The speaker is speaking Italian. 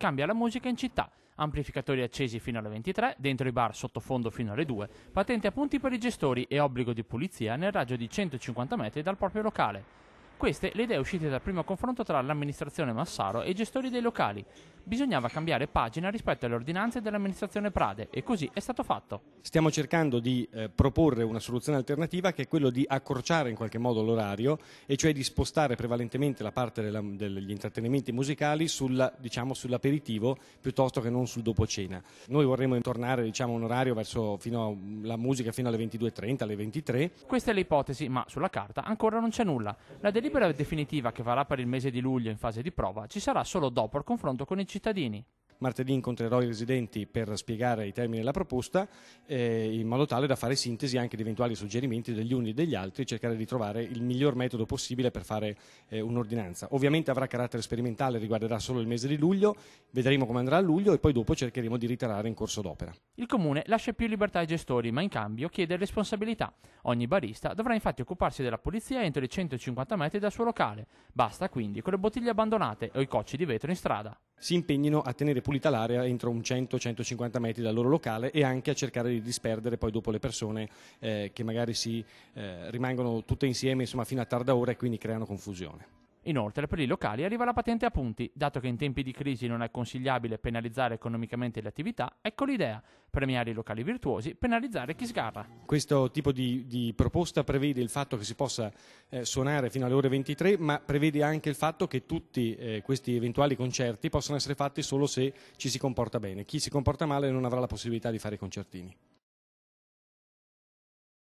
Cambia la musica in città. Amplificatori accesi fino alle 23, dentro i bar sottofondo fino alle 2. Patente a punti per i gestori e obbligo di pulizia nel raggio di 150 metri dal proprio locale. Queste le idee uscite dal primo confronto tra l'amministrazione Massaro e i gestori dei locali. Bisognava cambiare pagina rispetto alle ordinanze dell'amministrazione Prade e così è stato fatto. Stiamo cercando di eh, proporre una soluzione alternativa che è quella di accorciare in qualche modo l'orario e cioè di spostare prevalentemente la parte della, degli intrattenimenti musicali sulla, diciamo, sull'aperitivo piuttosto che non sul dopo cena. Noi vorremmo tornare diciamo, un orario verso la musica fino alle 22.30, alle 23. Questa è l'ipotesi, ma sulla carta ancora non c'è nulla. La delibera delibera definitiva che varrà per il mese di luglio in fase di prova ci sarà solo dopo il confronto con i cittadini. Martedì incontrerò i residenti per spiegare i termini della proposta eh, in modo tale da fare sintesi anche di eventuali suggerimenti degli uni e degli altri e cercare di trovare il miglior metodo possibile per fare eh, un'ordinanza. Ovviamente avrà carattere sperimentale, riguarderà solo il mese di luglio, vedremo come andrà a luglio e poi dopo cercheremo di ritarare in corso d'opera. Il comune lascia più libertà ai gestori, ma in cambio chiede responsabilità. Ogni barista dovrà infatti occuparsi della pulizia entro i 150 metri dal suo locale. Basta quindi con le bottiglie abbandonate o i cocci di vetro in strada. Si impegnino a tenere pulizia pulita l'area entro un 100-150 metri dal loro locale e anche a cercare di disperdere poi dopo le persone eh, che magari si, eh, rimangono tutte insieme insomma, fino a tarda ora e quindi creano confusione. Inoltre, per i locali arriva la patente a punti, dato che in tempi di crisi non è consigliabile penalizzare economicamente le attività, ecco l'idea, premiare i locali virtuosi, penalizzare chi sgarra. Questo tipo di, di proposta prevede il fatto che si possa eh, suonare fino alle ore 23, ma prevede anche il fatto che tutti eh, questi eventuali concerti possano essere fatti solo se ci si comporta bene. Chi si comporta male non avrà la possibilità di fare i concertini.